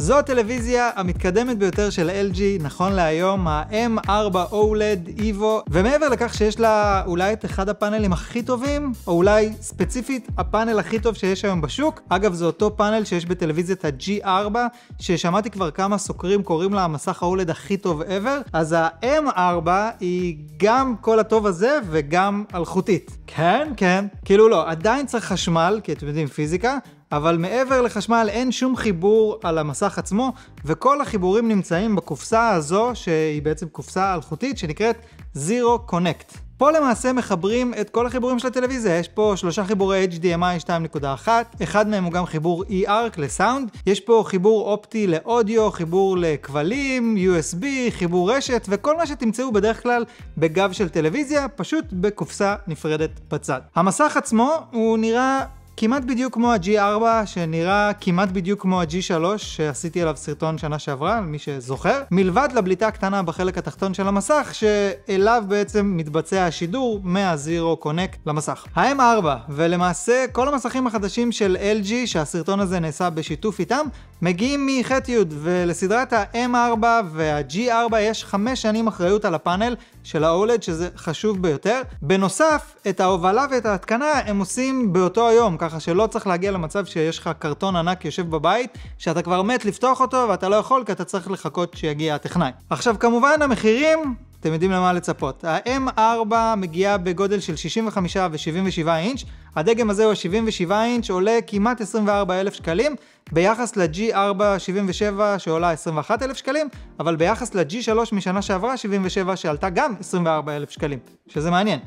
זו הטלוויזיה המתקדמת ביותר של LG נכון להיום, ה-M4 OLED EVO, ומעבר לכך שיש לה אולי את אחד הפאנלים הכי טובים, או אולי ספציפית הפאנל הכי טוב שיש היום בשוק, אגב זה אותו פאנל שיש בטלוויזיית ה-G4, ששמעתי כבר כמה סוקרים קוראים לה המסך ה-OLED הכי טוב ever, אז ה-M4 היא גם כל הטוב הזה וגם אלחוטית. כן, כן, כאילו לא, עדיין צריך חשמל, כי אתם יודעים פיזיקה, אבל מעבר לחשמל אין שום חיבור על המסך עצמו, וכל החיבורים נמצאים בקופסה הזו, שהיא בעצם קופסה אלחוטית, שנקראת Zero Connect. פה למעשה מחברים את כל החיבורים של הטלוויזיה, יש פה שלושה חיבורי HDMI 2.1, אחד מהם הוא גם חיבור e-ARC לסאונד, יש פה חיבור אופטי לאודיו, חיבור לכבלים, USB, חיבור רשת, וכל מה שתמצאו בדרך כלל בגב של טלוויזיה, פשוט בקופסה נפרדת בצד. המסך עצמו הוא נראה כמעט בדיוק כמו ה-G4, שנראה כמעט בדיוק כמו ה-G3, שעשיתי עליו סרטון שנה שעברה, למי שזוכר, מלבד לבליטה הקטנה בחלק התחתון של המסך, שאליו בעצם מתבצע השידור מה-Zero Connect למסך. ה-M4, ולמעשה כל המסכים החדשים של LG, שהסרטון הזה נעשה בשיתוף איתם, מגיעים מח'-י', ולסדרת ה-M4 וה-G4 יש חמש שנים אחריות על הפאנל של ה-OLED, שזה חשוב ביותר. בנוסף, את ההובלה ואת ההתקנה הם עושים באותו היום, ככה שלא צריך להגיע למצב שיש לך קרטון ענק יושב בבית, שאתה כבר מת לפתוח אותו ואתה לא יכול כי אתה צריך לחכות שיגיע הטכנאי. עכשיו כמובן המחירים אתם יודעים למה לצפות. ה-M4 מגיעה בגודל של 65 ו-77 אינץ', הדגם הזה הוא ה-77 אינץ', עולה כמעט 24,000 שקלים, ביחס ל-G4 77 שעולה 21,000 שקלים, אבל ביחס ל-G3 משנה שעברה 77 שעלתה גם 24,000 שקלים, שזה מעניין.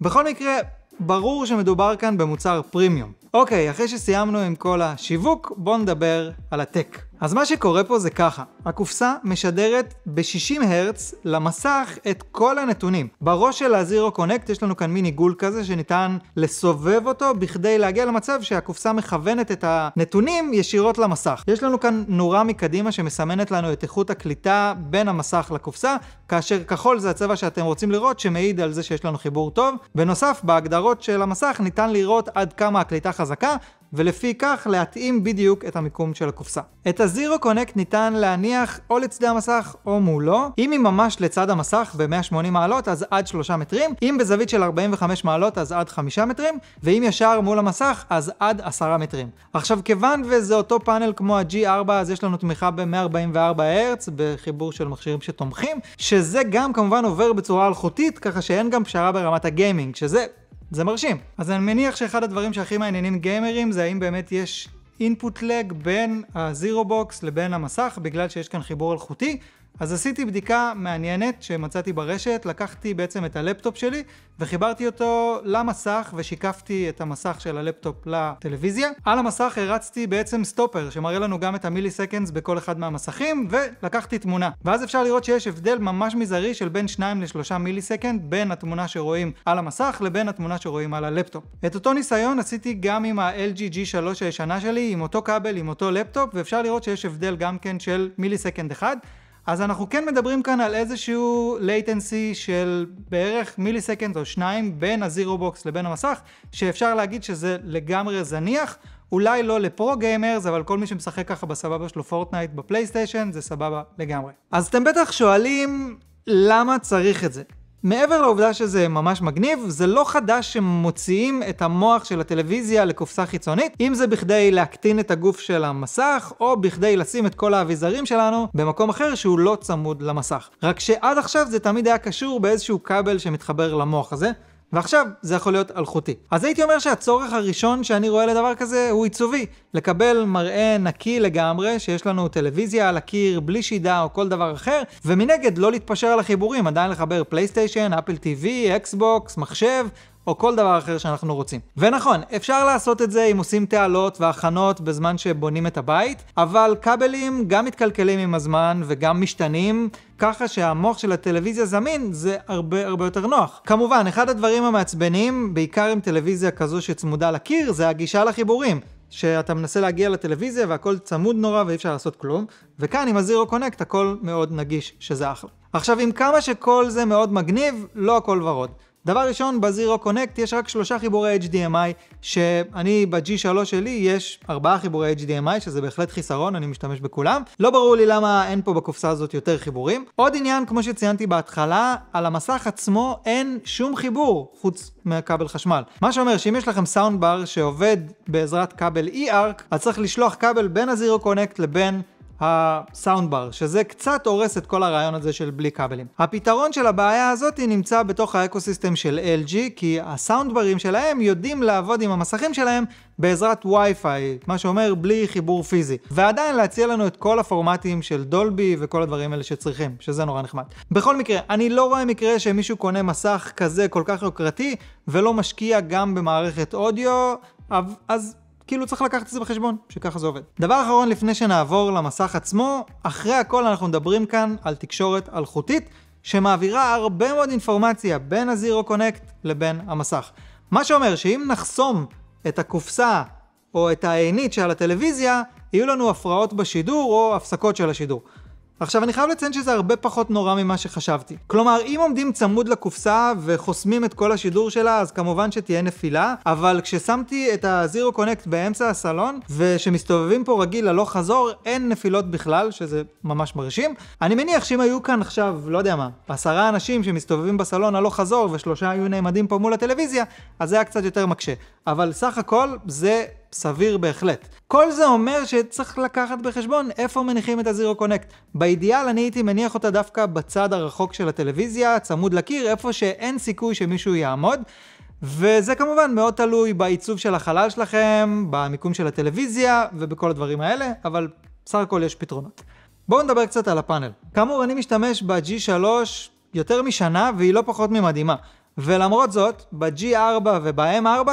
בכל מקרה, ברור שמדובר כאן במוצר פרימיום. אוקיי, אחרי שסיימנו עם כל השיווק, בואו נדבר על הטק. אז מה שקורה פה זה ככה, הקופסה משדרת ב-60 הרץ למסך את כל הנתונים. בראש של ה-Zero Connect יש לנו כאן מין עיגול כזה שניתן לסובב אותו בכדי להגיע למצב שהקופסה מכוונת את הנתונים ישירות למסך. יש לנו כאן נורה מקדימה שמסמנת לנו את איכות הקליטה בין המסך לקופסה, כאשר כחול זה הצבע שאתם רוצים לראות שמעיד על זה שיש לנו חיבור טוב. בנוסף, בהגדרות של המסך ניתן לראות עד כמה הקליטה חזקה, ולפי כך להתאים בדיוק את המיקום של הקופסה. את ה-Zero Connect ניתן להניח או לצדי המסך או מולו. אם היא ממש לצד המסך ב-180 מעלות אז עד 3 מטרים, אם בזווית של 45 מעלות אז עד 5 מטרים, ואם ישר מול המסך אז עד 10 מטרים. עכשיו כיוון וזה אותו פאנל כמו ה-G4 אז יש לנו תמיכה ב-144 הרץ בחיבור של מכשירים שתומכים, שזה גם כמובן עובר בצורה אלחוטית ככה שאין גם פשרה ברמת הגיימינג, שזה זה מרשים. אז אני מניח שאחד הדברים שהכי מעניינים גיימרים זה האם באמת יש אינפוט לג בין הזירו בוקס לבין המסך בגלל שיש כאן חיבור אלחוטי אז עשיתי בדיקה מעניינת שמצאתי ברשת, לקחתי בעצם את הלפטופ שלי וחיברתי אותו למסך ושיקפתי את המסך של הלפטופ לטלוויזיה. על המסך הרצתי בעצם סטופר שמראה לנו גם את המילי סקנדס בכל אחד מהמסכים ולקחתי תמונה. ואז אפשר לראות שיש הבדל ממש מזערי של בין 2 ל-3 מילי סקנד בין התמונה שרואים על המסך לבין התמונה שרואים על הלפטופ. את אותו ניסיון עשיתי גם עם ה-LG G3 הישנה שלי, עם אותו כבל, עם אותו לפטופ, ואפשר לראות שיש הבדל גם כן של מילי סקנד אחד. אז אנחנו כן מדברים כאן על איזשהו latency של בערך מיליסקנד או שניים בין הזירו בוקס לבין המסך, שאפשר להגיד שזה לגמרי זניח, אולי לא לפרו גיימרס, אבל כל מי שמשחק ככה בסבבה שלו פורטנייט בפלייסטיישן, זה סבבה לגמרי. אז אתם בטח שואלים, למה צריך את זה? מעבר לעובדה שזה ממש מגניב, זה לא חדש שמוציאים את המוח של הטלוויזיה לקופסה חיצונית, אם זה בכדי להקטין את הגוף של המסך, או בכדי לשים את כל האביזרים שלנו במקום אחר שהוא לא צמוד למסך. רק שעד עכשיו זה תמיד היה קשור באיזשהו כבל שמתחבר למוח הזה. ועכשיו זה יכול להיות אלחוטי. אז הייתי אומר שהצורך הראשון שאני רואה לדבר כזה הוא עיצובי. לקבל מראה נקי לגמרי, שיש לנו טלוויזיה על הקיר, בלי שידה או כל דבר אחר, ומנגד לא להתפשר על החיבורים, עדיין לחבר פלייסטיישן, אפל טיווי, אקסבוקס, מחשב, או כל דבר אחר שאנחנו רוצים. ונכון, אפשר לעשות את זה אם עושים תעלות והכנות בזמן שבונים את הבית, אבל כבלים גם מתקלקלים עם הזמן וגם משתנים, ככה שהמוח של הטלוויזיה זמין זה הרבה הרבה יותר נוח. כמובן, אחד הדברים המעצבנים, בעיקר עם טלוויזיה כזו שצמודה לקיר, זה הגישה לחיבורים. שאתה מנסה להגיע לטלוויזיה והכל צמוד נורא ואי אפשר לעשות כלום, וכאן עם הזירו קונקט הכל מאוד נגיש, שזה אחלה. עכשיו עם כמה שכל זה מאוד מגניב, לא הכל ורוד. דבר ראשון, בזירו קונקט יש רק שלושה חיבורי HDMI, שאני ב-G3 שלי יש ארבעה חיבורי HDMI, שזה בהחלט חיסרון, אני משתמש בכולם. לא ברור לי למה אין פה בקופסה הזאת יותר חיבורים. עוד עניין, כמו שציינתי בהתחלה, על המסך עצמו אין שום חיבור חוץ מכבל חשמל. מה שאומר שאם יש לכם סאונד בר שעובד בעזרת כבל e-ARC, אז צריך לשלוח כבל בין הזירו קונקט לבין... הסאונד בר, שזה קצת הורס את כל הרעיון הזה של בלי כבלים. הפתרון של הבעיה הזאת נמצא בתוך האקוסיסטם של LG, כי הסאונד ברים שלהם יודעים לעבוד עם המסכים שלהם בעזרת Wi-Fi, מה שאומר בלי חיבור פיזי, ועדיין להציע לנו את כל הפורמטים של דולבי וכל הדברים האלה שצריכים, שזה נורא נחמד. בכל מקרה, אני לא רואה מקרה שמישהו קונה מסך כזה כל כך יוקרתי ולא משקיע גם במערכת אודיו, אז כאילו צריך לקחת את זה בחשבון, שככה זה עובד. דבר אחרון לפני שנעבור למסך עצמו, אחרי הכל אנחנו מדברים כאן על תקשורת אלחוטית, שמעבירה הרבה מאוד אינפורמציה בין ה-Zero Connect לבין המסך. מה שאומר שאם נחסום את הקופסה או את העינית שעל הטלוויזיה, יהיו לנו הפרעות בשידור או הפסקות של השידור. עכשיו אני חייב לציין שזה הרבה פחות נורא ממה שחשבתי. כלומר, אם עומדים צמוד לקופסה וחוסמים את כל השידור שלה, אז כמובן שתהיה נפילה, אבל כששמתי את הזירו קונקט באמצע הסלון, ושמסתובבים פה רגיל הלוך חזור, אין נפילות בכלל, שזה ממש מרשים. אני מניח שאם היו כאן עכשיו, לא יודע מה, עשרה אנשים שמסתובבים בסלון הלוך חזור, ושלושה היו נעמדים פה מול הטלוויזיה, אז זה היה קצת יותר מקשה. אבל סך הכל, זה סביר בהחלט. כל זה אומר שצריך לקחת בחשבון איפה מניחים את הזירו קונקט. באידיאל אני הייתי מניח אותה דווקא בצד הרחוק של הטלוויזיה, צמוד לקיר, איפה שאין סיכוי שמישהו יעמוד. וזה כמובן מאוד תלוי בעיצוב של החלל שלכם, במיקום של הטלוויזיה ובכל הדברים האלה, אבל בסך הכל יש פתרונות. בואו נדבר קצת על הפאנל. כאמור, אני משתמש ב-G3 יותר משנה והיא לא פחות ממדהימה. ולמרות זאת, ב-G4 וב-M4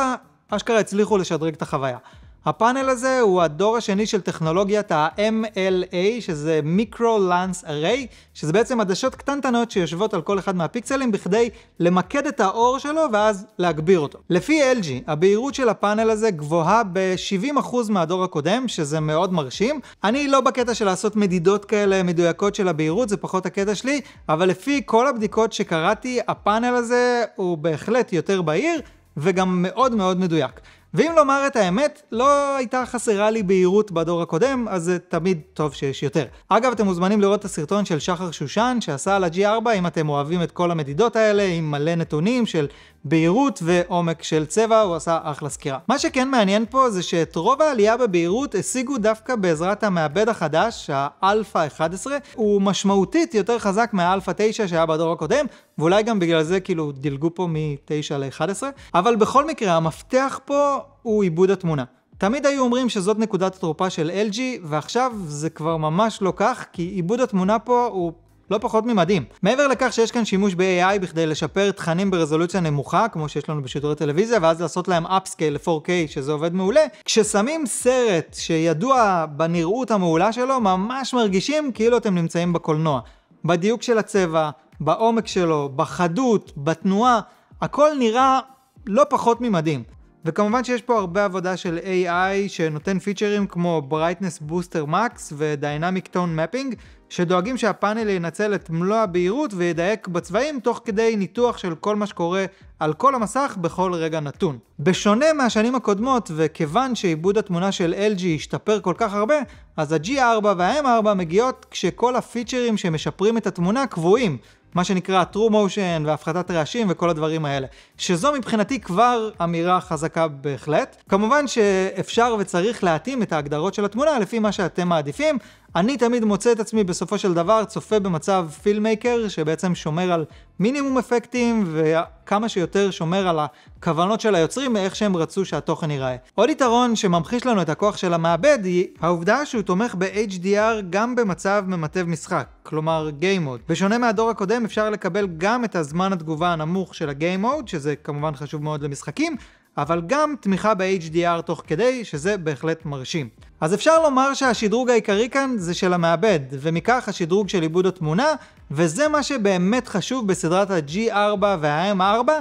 אשכרה הצליחו לשדרג את החוויה. הפאנל הזה הוא הדור השני של טכנולוגיית ה-MLA, שזה Micro-Lance Array, שזה בעצם עדשות קטנטנות שיושבות על כל אחד מהפיקסלים בכדי למקד את האור שלו ואז להגביר אותו. לפי LG, הבהירות של הפאנל הזה גבוהה ב-70% מהדור הקודם, שזה מאוד מרשים. אני לא בקטע של לעשות מדידות כאלה מדויקות של הבהירות, זה פחות הקטע שלי, אבל לפי כל הבדיקות שקראתי, הפאנל הזה הוא בהחלט יותר בהיר. וגם מאוד מאוד מדויק. ואם לומר את האמת, לא הייתה חסרה לי בהירות בדור הקודם, אז זה תמיד טוב שיש יותר. אגב, אתם מוזמנים לראות את הסרטון של שחר שושן שעשה על ה-G4, אם אתם אוהבים את כל המדידות האלה, עם מלא נתונים של בהירות ועומק של צבע, הוא עשה אחלה סקירה. מה שכן מעניין פה זה שאת רוב העלייה בבהירות השיגו דווקא בעזרת המעבד החדש, האלפא 11, הוא משמעותית יותר חזק מהאלפא 9 שהיה בדור הקודם, ואולי גם בגלל זה כאילו דילגו פה מ-9 ל-11, אבל בכל מקרה המפתח פה הוא עיבוד התמונה. תמיד היו אומרים שזאת נקודת התרופה של LG, ועכשיו זה כבר ממש לא כך, כי עיבוד התמונה פה הוא לא פחות ממדהים. מעבר לכך שיש כאן שימוש ב-AI בכדי לשפר תכנים ברזולוציה נמוכה, כמו שיש לנו בשידורי טלוויזיה, ואז לעשות להם אפסקייל ל-4K, שזה עובד מעולה, כששמים סרט שידוע בנראות המעולה שלו, ממש מרגישים כאילו אתם נמצאים בקולנוע. בדיוק של הצבע, בעומק שלו, בחדות, בתנועה, הכל נראה לא פחות ממדהים. וכמובן שיש פה הרבה עבודה של AI שנותן פיצ'רים כמו Brightness Booster Max ו-Dynamic Tone Mapping, שדואגים שהפאנל ינצל את מלוא הבהירות וידייק בצבעים תוך כדי ניתוח של כל מה שקורה על כל המסך בכל רגע נתון. בשונה מהשנים הקודמות, וכיוון שעיבוד התמונה של LG השתפר כל כך הרבה, אז ה-G4 וה-M4 מגיעות כשכל הפיצ'רים שמשפרים את התמונה קבועים. מה שנקרא true motion והפחתת רעשים וכל הדברים האלה. שזו מבחינתי כבר אמירה חזקה בהחלט. כמובן שאפשר וצריך להתאים את ההגדרות של התמונה לפי מה שאתם מעדיפים. אני תמיד מוצא את עצמי בסופו של דבר צופה במצב פילמייקר שבעצם שומר על מינימום אפקטים וכמה שיותר שומר על הכוונות של היוצרים מאיך שהם רצו שהתוכן ייראה. עוד יתרון שממחיש לנו את הכוח של המעבד היא העובדה שהוא תומך ב-HDR גם במצב ממטב משחק, כלומר Game Mode. בשונה מהדור הקודם אפשר לקבל גם את הזמן התגובה הנמוך של ה-Game Mode, שזה כמובן חשוב מאוד למשחקים, אבל גם תמיכה ב-HDR תוך כדי, שזה בהחלט מרשים. אז אפשר לומר שהשדרוג העיקרי כאן זה של המעבד, ומכך השדרוג של עיבוד התמונה, וזה מה שבאמת חשוב בסדרת ה-G4 וה-M4,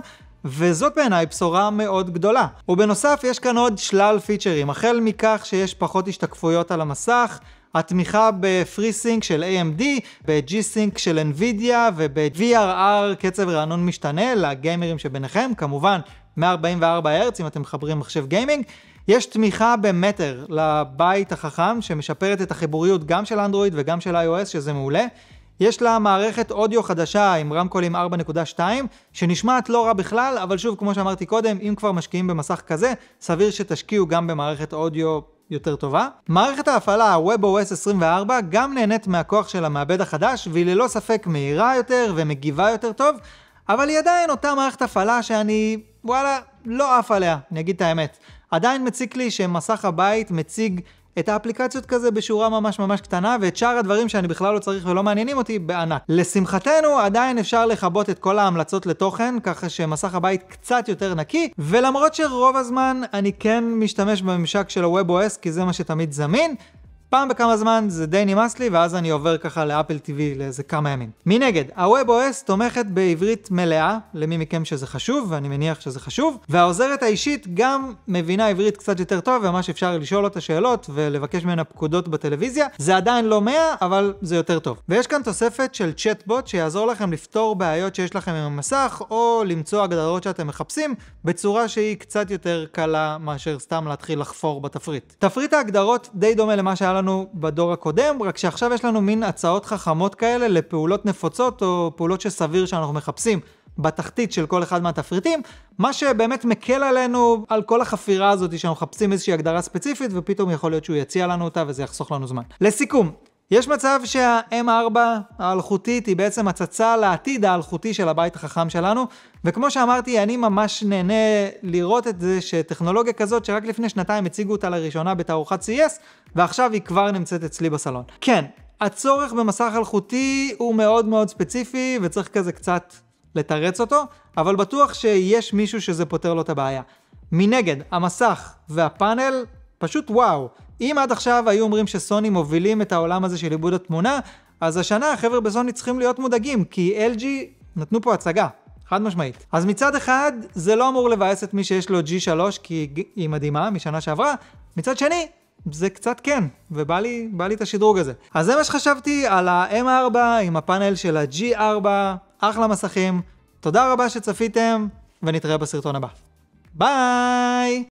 וזאת בעיניי בשורה מאוד גדולה. ובנוסף יש כאן עוד שלל פיצ'רים, החל מכך שיש פחות השתקפויות על המסך, התמיכה ב-FreeSync של AMD, ב-G-Sync של NVIDIA וב-VRR קצב רענון משתנה לגיימרים שביניכם, כמובן 144 הרץ, אם אתם מחברים מחשב גיימינג. יש תמיכה במטר לבית החכם, שמשפרת את החיבוריות גם של אנדרואיד וגם של iOS, שזה מעולה. יש לה מערכת אודיו חדשה עם רמקולים 4.2, שנשמעת לא רע בכלל, אבל שוב, כמו שאמרתי קודם, אם כבר משקיעים במסך כזה, סביר שתשקיעו גם במערכת אודיו יותר טובה. מערכת ההפעלה WebOS 24 גם נהנית מהכוח של המעבד החדש, והיא ללא ספק מהירה יותר ומגיבה יותר טוב, אבל היא עדיין אותה מערכת הפעלה שאני וואלה, לא עף עליה, אני אגיד את האמת. עדיין מציק לי שמסך הבית מציג את האפליקציות כזה בשורה ממש ממש קטנה, ואת שאר הדברים שאני בכלל לא צריך ולא מעניינים אותי בענק. לשמחתנו, עדיין אפשר לכבות את כל ההמלצות לתוכן, ככה שמסך הבית קצת יותר נקי, ולמרות שרוב הזמן אני כן משתמש בממשק של ה-WebOS, כי זה מה שתמיד זמין, פעם בכמה זמן זה די נמאס לי, ואז אני עובר ככה לאפל TV לאיזה כמה ימים. מנגד, ה-WebOS תומכת בעברית מלאה, למי מכם שזה חשוב, ואני מניח שזה חשוב, והעוזרת האישית גם מבינה עברית קצת יותר טוב, וממש אפשר לשאול אותה שאלות ולבקש ממנה פקודות בטלוויזיה. זה עדיין לא 100, אבל זה יותר טוב. ויש כאן תוספת של צ'טבוט שיעזור לכם לפתור בעיות שיש לכם עם המסך, או למצוא הגדרות שאתם מחפשים, בצורה שהיא קצת יותר קלה מאשר סתם להתחיל לחפור בתפריט. תפריט ההגדרות די דומה למה שהיה לנו בדור הקודם, רק שעכשיו יש לנו מין הצעות חכמות כאלה לפעולות נפוצות או פעולות שסביר שאנחנו מחפשים בתחתית של כל אחד מהתפריטים, מה שבאמת מקל עלינו על כל החפירה הזאת שאנחנו מחפשים איזושהי הגדרה ספציפית ופתאום יכול להיות שהוא יציע לנו אותה וזה יחסוך לנו זמן. לסיכום, יש מצב שה-M4 האלחוטית היא בעצם הצצה לעתיד האלחוטי של הבית החכם שלנו, וכמו שאמרתי, אני ממש נהנה לראות את זה שטכנולוגיה כזאת שרק לפני שנתיים הציגו אותה לראשונה בתערוכת CES, ועכשיו היא כבר נמצאת אצלי בסלון. כן, הצורך במסך אלחוטי הוא מאוד מאוד ספציפי, וצריך כזה קצת לתרץ אותו, אבל בטוח שיש מישהו שזה פותר לו את הבעיה. מנגד, המסך והפאנל פשוט וואו. אם עד עכשיו היו אומרים שסוני מובילים את העולם הזה של עיבוד התמונה, אז השנה החבר'ה בסוני צריכים להיות מודאגים, כי LG נתנו פה הצגה. חד משמעית. אז מצד אחד, זה לא אמור לבאס את מי שיש לו G3 כי היא מדהימה משנה שעברה, מצד שני, זה קצת כן, ובא לי, בא לי את השדרוג הזה. אז זה מה שחשבתי על ה-M4 עם הפאנל של ה-G4, אחלה מסכים. תודה רבה שצפיתם, ונתראה בסרטון הבא. ביי!